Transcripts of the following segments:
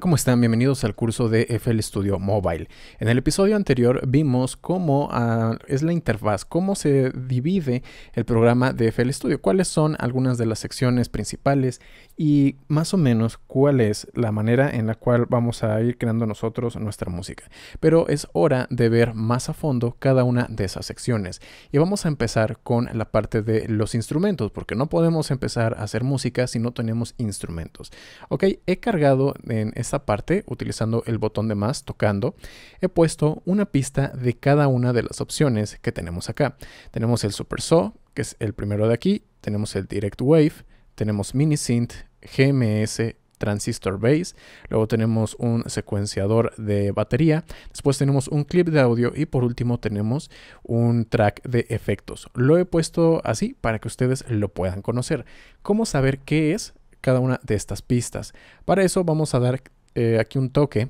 ¿Cómo están? Bienvenidos al curso de FL Studio Mobile. En el episodio anterior vimos cómo ah, es la interfaz, cómo se divide el programa de FL Studio, cuáles son algunas de las secciones principales y más o menos cuál es la manera en la cual vamos a ir creando nosotros nuestra música. Pero es hora de ver más a fondo cada una de esas secciones. Y vamos a empezar con la parte de los instrumentos, porque no podemos empezar a hacer música si no tenemos instrumentos. Ok, he cargado en esta parte, utilizando el botón de más tocando, he puesto una pista de cada una de las opciones que tenemos acá. Tenemos el Super Saw, que es el primero de aquí, tenemos el Direct Wave, tenemos Mini Synth, GMS, transistor base, luego tenemos un secuenciador de batería, después tenemos un clip de audio y por último tenemos un track de efectos. Lo he puesto así para que ustedes lo puedan conocer. ¿Cómo saber qué es? cada una de estas pistas. Para eso vamos a dar eh, aquí un toque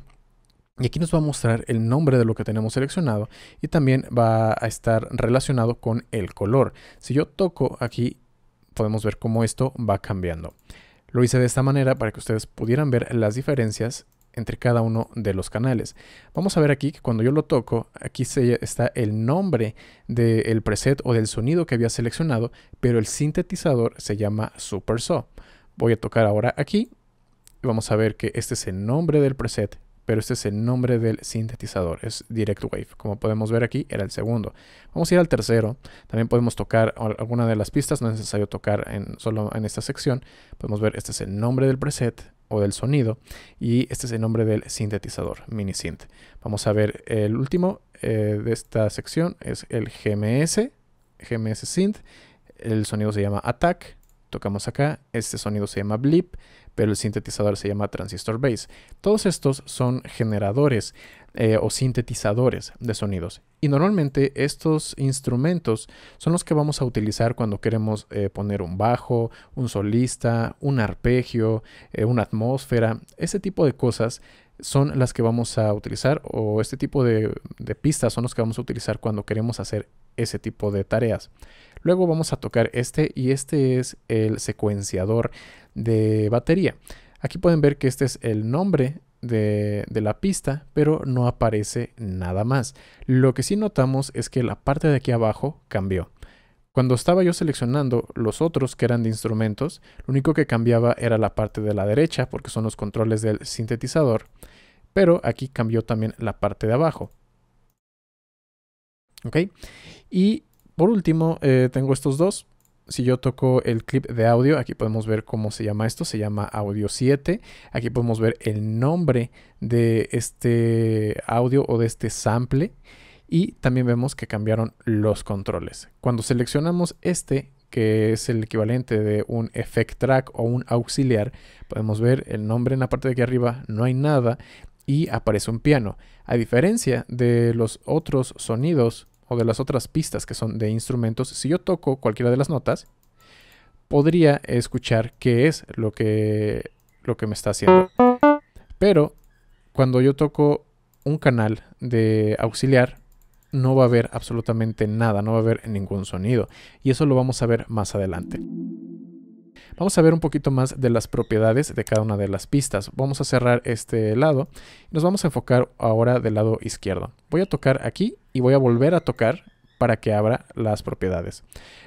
y aquí nos va a mostrar el nombre de lo que tenemos seleccionado y también va a estar relacionado con el color. Si yo toco aquí podemos ver cómo esto va cambiando. Lo hice de esta manera para que ustedes pudieran ver las diferencias entre cada uno de los canales. Vamos a ver aquí que cuando yo lo toco, aquí se, está el nombre del preset o del sonido que había seleccionado, pero el sintetizador se llama Super Saw. Voy a tocar ahora aquí vamos a ver que este es el nombre del preset, pero este es el nombre del sintetizador, es Direct Wave. Como podemos ver aquí, era el segundo. Vamos a ir al tercero. También podemos tocar alguna de las pistas, no es necesario tocar en, solo en esta sección. Podemos ver, este es el nombre del preset o del sonido y este es el nombre del sintetizador, mini synth. Vamos a ver el último eh, de esta sección, es el GMS, GMS synth. El sonido se llama Attack Tocamos acá, este sonido se llama blip, pero el sintetizador se llama transistor bass. Todos estos son generadores eh, o sintetizadores de sonidos. Y normalmente estos instrumentos son los que vamos a utilizar cuando queremos eh, poner un bajo, un solista, un arpegio, eh, una atmósfera. Ese tipo de cosas son las que vamos a utilizar o este tipo de, de pistas son los que vamos a utilizar cuando queremos hacer ese tipo de tareas. Luego vamos a tocar este y este es el secuenciador de batería. Aquí pueden ver que este es el nombre de, la pista, pero no aparece nada más. Lo que sí notamos es que la parte de aquí abajo cambió. Cuando estaba yo seleccionando los otros que eran de instrumentos, lo único que cambiaba era la parte de la derecha, porque son los controles del sintetizador, pero aquí cambió también la parte de abajo. ¿Ok? Y por último, eh, tengo estos dos. Si yo toco el clip de audio, aquí podemos ver cómo se llama esto. Se llama audio 7. Aquí podemos ver el nombre de este audio o de este sample. Y también vemos que cambiaron los controles. Cuando seleccionamos este, que es el equivalente de un effect track o un auxiliar, podemos ver el nombre en la parte de aquí arriba, no hay nada y aparece un piano. A diferencia de los otros sonidos o de las otras pistas que son de instrumentos, si yo toco cualquiera de las notas, podría escuchar qué es lo que, lo que me está haciendo. Pero cuando yo toco un canal de auxiliar, no va a haber absolutamente nada, no va a haber ningún sonido. Y eso lo vamos a ver más adelante. Vamos a ver un poquito más de las propiedades de cada una de las pistas. Vamos a cerrar este lado. Nos vamos a enfocar ahora del lado izquierdo. Voy a tocar aquí y voy a volver a tocar para que abra las propiedades.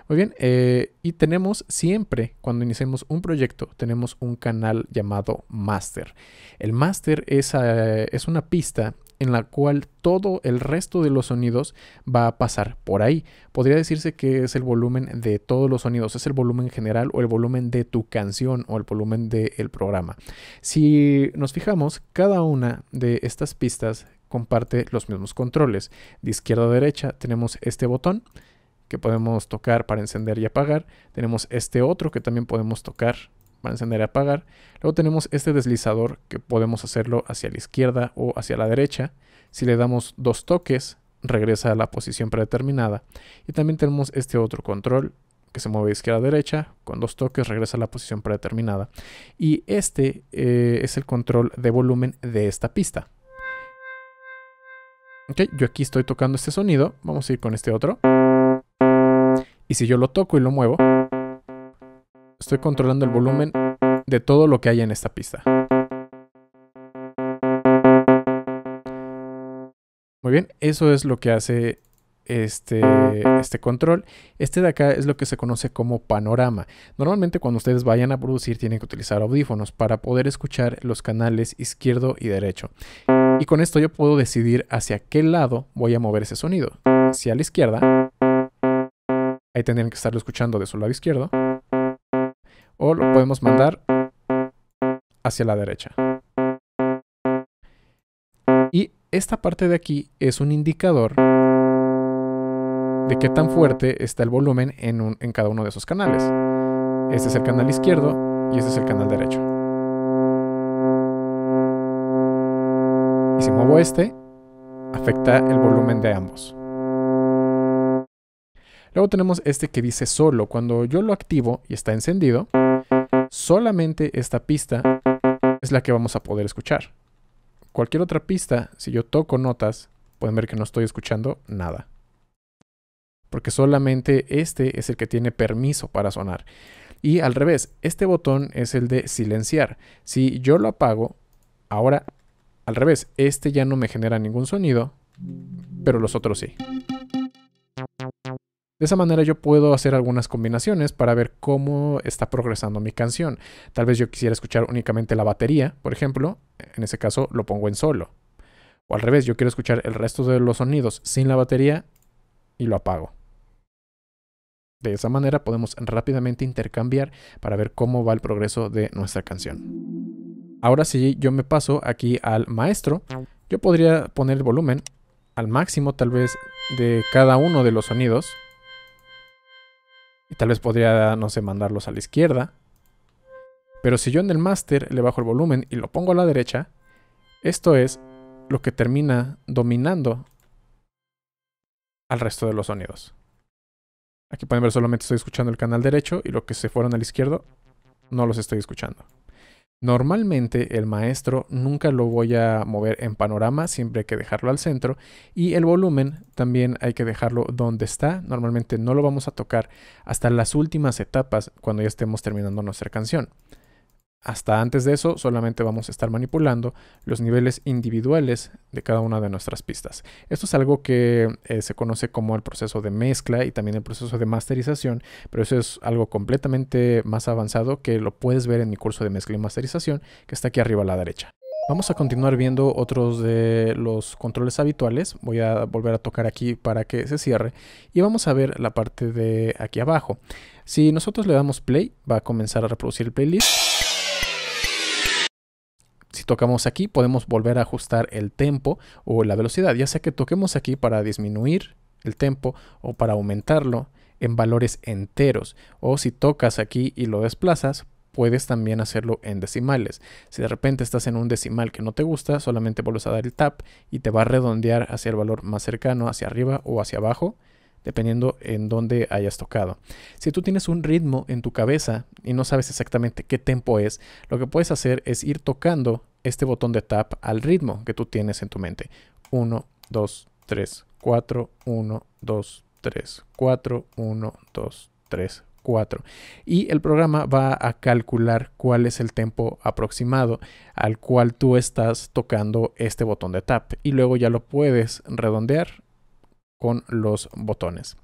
Muy bien, eh, y tenemos siempre, cuando iniciemos un proyecto, tenemos un canal llamado master. El master es, eh, es una pista en la cual todo el resto de los sonidos va a pasar por ahí. Podría decirse que es el volumen de todos los sonidos, es el volumen general o el volumen de tu canción o el volumen del el programa. Si nos fijamos, cada una de estas pistas comparte los mismos controles. De izquierda a derecha tenemos este botón que podemos tocar para encender y apagar. Tenemos este otro que también podemos tocar para encender y apagar. Luego tenemos este deslizador que podemos hacerlo hacia la izquierda o hacia la derecha. Si le damos dos toques, regresa a la posición predeterminada. Y también tenemos este otro control que se mueve de izquierda a derecha, con dos toques regresa a la posición predeterminada. Y este eh, es el control de volumen de esta pista. yo aquí estoy tocando este sonido, vamos a ir con este otro. Y si yo lo toco y lo muevo, estoy controlando el volumen de todo lo que hay en esta pista. Muy bien, eso es lo que hace este, este control. Este de acá es lo que se conoce como panorama. Normalmente cuando ustedes vayan a producir tienen que utilizar audífonos para poder escuchar los canales izquierdo y derecho. Y con esto yo puedo decidir hacia qué lado voy a mover ese sonido. Si a la izquierda, ahí tendrían que estarlo escuchando de su lado izquierdo o lo podemos mandar hacia la derecha. Y esta parte de aquí es un indicador de qué tan fuerte está el volumen en, en cada uno de esos canales. Este es el canal izquierdo y este es el canal derecho. Y si muevo este, afecta el volumen de ambos. Luego tenemos este que dice solo. Cuando yo lo activo y está encendido, solamente esta pista es la que vamos a poder escuchar. Cualquier otra pista, si yo toco notas, pueden ver que no estoy escuchando nada. Porque solamente este es el que tiene permiso para sonar. Y al revés, este botón es el de silenciar. Si yo lo apago, ahora al revés, este ya no me genera ningún sonido, pero los otros sí. De esa manera yo puedo hacer algunas combinaciones para ver cómo está progresando mi canción. Tal vez yo quisiera escuchar únicamente la batería, por ejemplo, en ese caso lo pongo en solo. O al revés, yo quiero escuchar el resto de los sonidos sin la batería y lo apago. De esa manera podemos rápidamente intercambiar para ver cómo va el progreso de nuestra canción. Ahora si yo me paso aquí al maestro, yo podría poner el volumen al máximo tal vez de cada uno de los sonidos y tal vez podría, no sé, mandarlos a la izquierda. Pero si yo en el master le bajo el volumen y lo pongo a la derecha, esto es lo que termina dominando al resto de los sonidos. Aquí pueden ver solamente estoy escuchando el canal derecho y lo que se fueron al izquierdo no los estoy escuchando. Normalmente el maestro nunca lo voy a mover en panorama, siempre hay que dejarlo al centro y el volumen también hay que dejarlo donde está, normalmente no lo vamos a tocar hasta las últimas etapas cuando ya estemos terminando nuestra canción. Hasta antes de eso solamente vamos a estar manipulando los niveles individuales de cada una de nuestras pistas. Esto es algo que eh, se conoce como el proceso de mezcla y también el proceso de masterización, pero eso es algo completamente más avanzado que lo puedes ver en mi curso de mezcla y masterización que está aquí arriba a la derecha. Vamos a continuar viendo otros de los controles habituales. Voy a volver a tocar aquí para que se cierre. Y vamos a ver la parte de aquí abajo. Si nosotros le damos play, va a comenzar a reproducir el playlist tocamos aquí, podemos volver a ajustar el tempo o la velocidad, ya sea que toquemos aquí para disminuir el tempo o para aumentarlo en valores enteros. O si tocas aquí y lo desplazas, puedes también hacerlo en decimales. Si de repente estás en un decimal que no te gusta, solamente vuelves a dar el tap y te va a redondear hacia el valor más cercano, hacia arriba o hacia abajo, dependiendo en dónde hayas tocado. Si tú tienes un ritmo en tu cabeza y no sabes exactamente qué tempo es, lo que puedes hacer es ir tocando este botón de tap al ritmo que tú tienes en tu mente. 1, 2, 3, 4, 1, 2, 3, 4, 1, 2, 3, 4. Y el programa va a calcular cuál es el tiempo aproximado al cual tú estás tocando este botón de tap. Y luego ya lo puedes redondear con los botones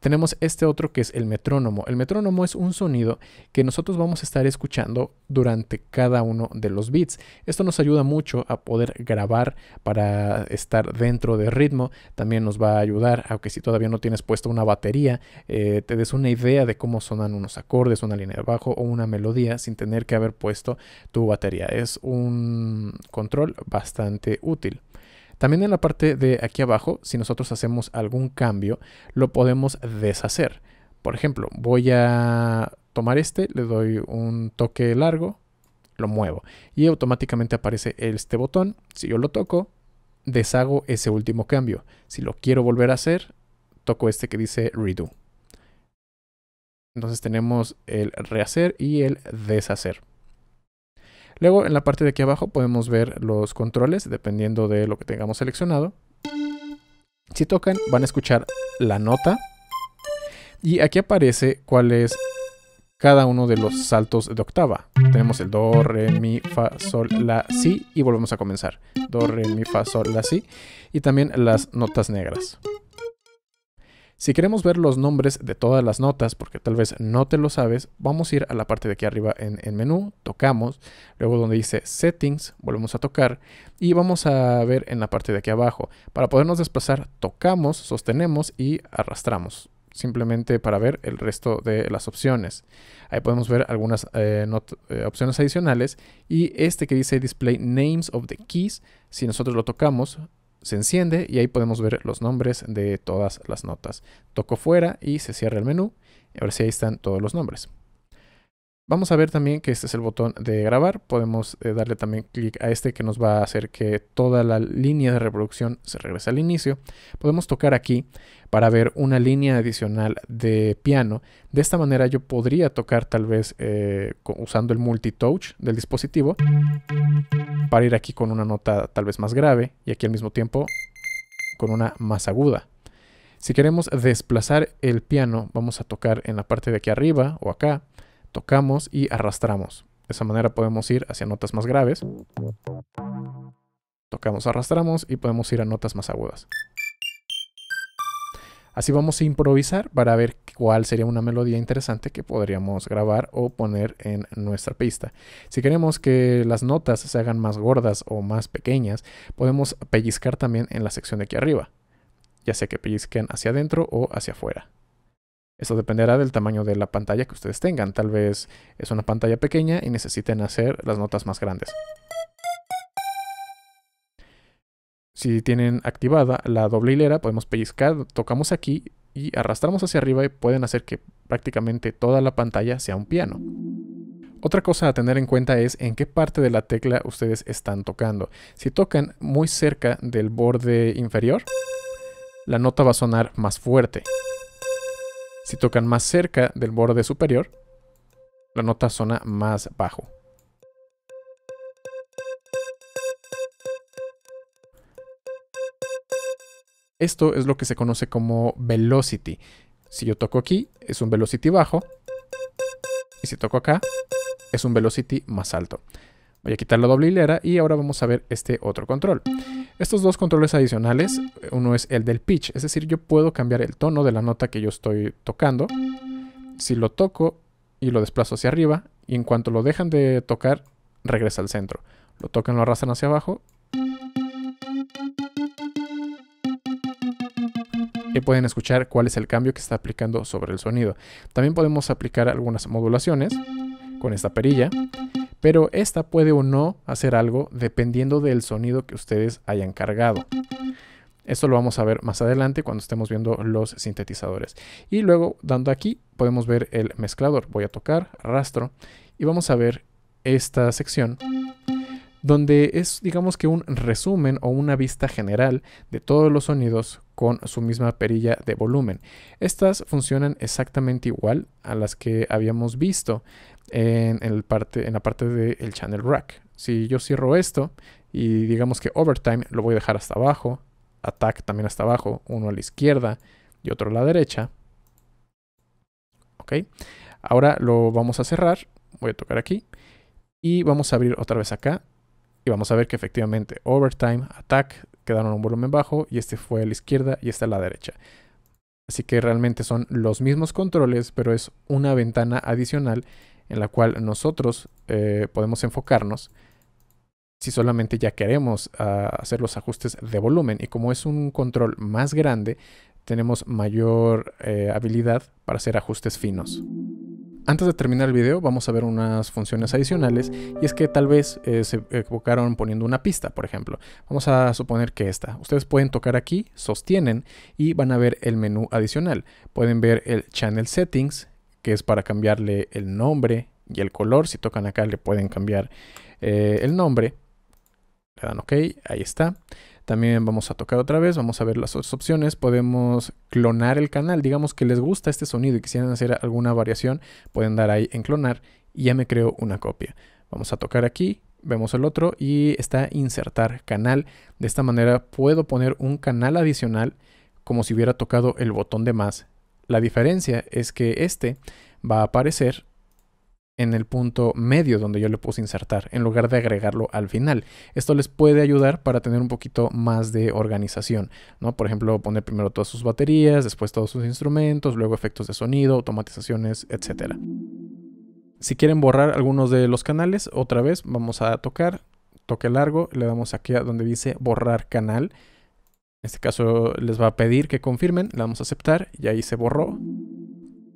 tenemos este otro que es el metrónomo. El metrónomo es un sonido que nosotros vamos a estar escuchando durante cada uno de los beats. Esto nos ayuda mucho a poder grabar para estar dentro de ritmo. También nos va a ayudar, aunque si todavía no tienes puesto una batería, eh, te des una idea de cómo sonan unos acordes, una línea de bajo o una melodía sin tener que haber puesto tu batería. Es un control bastante útil. También en la parte de aquí abajo, si nosotros hacemos algún cambio, lo podemos deshacer. Por ejemplo, voy a tomar este, le doy un toque largo, lo muevo y automáticamente aparece este botón. Si yo lo toco, deshago ese último cambio. Si lo quiero volver a hacer, toco este que dice redo. Entonces tenemos el rehacer y el deshacer. Luego en la parte de aquí abajo podemos ver los controles dependiendo de lo que tengamos seleccionado. Si tocan van a escuchar la nota y aquí aparece cuál es cada uno de los saltos de octava. Tenemos el do, re, mi, fa, sol, la, si y volvemos a comenzar. Do, re, mi, fa, sol, la, si y también las notas negras. Si queremos ver los nombres de todas las notas, porque tal vez no te lo sabes, vamos a ir a la parte de aquí arriba en, menú, tocamos, luego donde dice settings, volvemos a tocar y vamos a ver en la parte de aquí abajo. Para podernos desplazar, tocamos, sostenemos y arrastramos simplemente para ver el resto de las opciones. Ahí podemos ver algunas eh, eh, opciones adicionales y este que dice Display Names of the Keys, si nosotros lo tocamos, se enciende y ahí podemos ver los nombres de todas las notas. Toco fuera y se cierra el menú. Ahora sí ahí están todos los nombres. Vamos a ver también que este es el botón de grabar. Podemos eh, darle también clic a este que nos va a hacer que toda la línea de reproducción se regrese al inicio. Podemos tocar aquí para ver una línea adicional de piano. De esta manera yo podría tocar tal vez eh, usando el multitouch del dispositivo para ir aquí con una nota tal vez más grave y aquí al mismo tiempo con una más aguda. Si queremos desplazar el piano, vamos a tocar en la parte de aquí arriba o acá tocamos y arrastramos. De esa manera podemos ir hacia notas más graves. Tocamos, arrastramos y podemos ir a notas más agudas. Así vamos a improvisar para ver cuál sería una melodía interesante que podríamos grabar o poner en nuestra pista. Si queremos que las notas se hagan más gordas o más pequeñas, podemos pellizcar también en la sección de aquí arriba, ya sea que pellizquen hacia adentro o hacia afuera. Esto dependerá del tamaño de la pantalla que ustedes tengan. Tal vez es una pantalla pequeña y necesiten hacer las notas más grandes. Si tienen activada la doble hilera, podemos pellizcar, tocamos aquí y arrastramos hacia arriba y pueden hacer que prácticamente toda la pantalla sea un piano. Otra cosa a tener en cuenta es en qué parte de la tecla ustedes están tocando. Si tocan muy cerca del borde inferior, la nota va a sonar más fuerte. Si tocan más cerca del borde superior, la nota suena más bajo. Esto es lo que se conoce como velocity. Si yo toco aquí, es un velocity bajo. Y si toco acá, es un velocity más alto. Voy a quitar la doble hilera y ahora vamos a ver este otro control. Estos dos controles adicionales, uno es el del pitch, es decir, yo puedo cambiar el tono de la nota que yo estoy tocando. Si lo toco y lo desplazo hacia arriba, y en cuanto lo dejan de tocar, regresa al centro. Lo tocan, lo arrastran hacia abajo. Y pueden escuchar cuál es el cambio que está aplicando sobre el sonido. También podemos aplicar algunas modulaciones con esta perilla pero esta puede o no hacer algo dependiendo del sonido que ustedes hayan cargado. Esto lo vamos a ver más adelante cuando estemos viendo los sintetizadores. Y luego, dando aquí, podemos ver el mezclador. Voy a tocar, arrastro y vamos a ver esta sección donde es digamos que un resumen o una vista general de todos los sonidos con su misma perilla de volumen. Estas funcionan exactamente igual a las que habíamos visto en, el parte, en la parte del channel rack. Si yo cierro esto y digamos que overtime lo voy a dejar hasta abajo, attack también hasta abajo, uno a la izquierda y otro a la derecha. Ok, ahora lo vamos a cerrar, voy a tocar aquí y vamos a abrir otra vez acá y vamos a ver que efectivamente overtime, attack quedaron un volumen bajo y este fue a la izquierda y este a la derecha. Así que realmente son los mismos controles, pero es una ventana adicional en la cual nosotros eh, podemos enfocarnos si solamente ya queremos ah, hacer los ajustes de volumen. Y como es un control más grande, tenemos mayor eh, habilidad para hacer ajustes finos. Antes de terminar el video vamos a ver unas funciones adicionales y es que tal vez eh, se equivocaron poniendo una pista, por ejemplo. Vamos a suponer que esta. Ustedes pueden tocar aquí, sostienen y van a ver el menú adicional. Pueden ver el Channel Settings, que es para cambiarle el nombre y el color. Si tocan acá le pueden cambiar eh, el nombre. Le dan OK, ahí está. También vamos a tocar otra vez, vamos a ver las otras opciones. Podemos clonar el canal. Digamos que les gusta este sonido y quisieran hacer alguna variación, pueden dar ahí en clonar y ya me creo una copia. Vamos a tocar aquí, vemos el otro y está insertar canal. De esta manera puedo poner un canal adicional como si hubiera tocado el botón de más. La diferencia es que este va a aparecer en el punto medio donde yo le puse insertar, en lugar de agregarlo al final. Esto les puede ayudar para tener un poquito más de organización, ¿no? Por ejemplo, poner primero todas sus baterías, después todos sus instrumentos, luego efectos de sonido, automatizaciones, etcétera. Si quieren borrar algunos de los canales, otra vez vamos a tocar, toque largo, le damos aquí a donde dice borrar canal. En este caso les va a pedir que confirmen, le damos a aceptar y ahí se borró.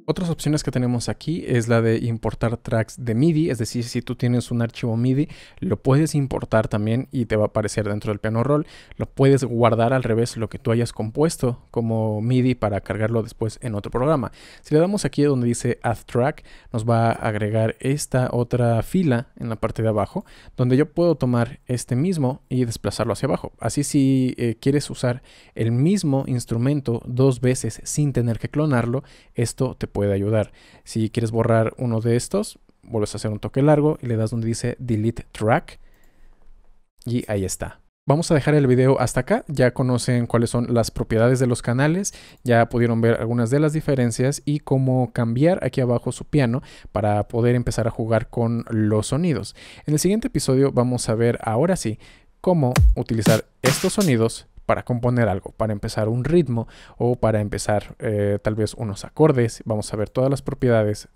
Otras opciones que tenemos aquí es la de importar tracks de MIDI, es decir, si tú tienes un archivo MIDI, lo puedes importar también y te va a aparecer dentro del piano roll. Lo puedes guardar al revés lo que tú hayas compuesto como MIDI para cargarlo después en otro programa. Si le damos aquí donde dice Add Track, nos va a agregar esta otra fila en la parte de abajo, donde yo puedo tomar este mismo y desplazarlo hacia abajo. Así si eh, quieres usar el mismo instrumento dos veces sin tener que clonarlo, esto te puede ayudar. Si quieres borrar uno de estos, vuelves a hacer un toque largo y le das donde dice Delete Track. Y ahí está. Vamos a dejar el video hasta acá, ya conocen cuáles son las propiedades de los canales, ya pudieron ver algunas de las diferencias y cómo cambiar aquí abajo su piano para poder empezar a jugar con los sonidos. En el siguiente episodio vamos a ver ahora sí cómo utilizar estos sonidos para componer algo, para empezar un ritmo o para empezar eh, tal vez unos acordes. Vamos a ver todas las propiedades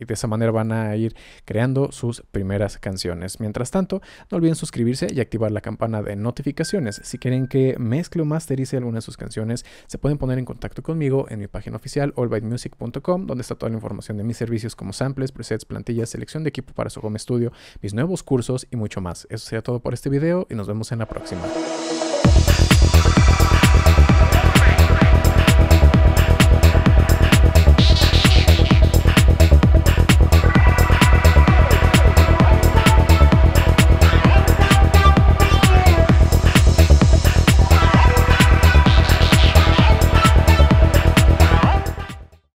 y de esa manera van a ir creando sus primeras canciones. Mientras tanto, no olviden suscribirse y activar la campana de notificaciones. Si quieren que mezcle o masterice alguna de sus canciones, se pueden poner en contacto conmigo en mi página oficial allbytemusic.com, donde está toda la información de mis servicios como samples, presets, plantillas, selección de equipo para su home studio, mis nuevos cursos y mucho más. Eso sería todo por este video y nos vemos en la próxima.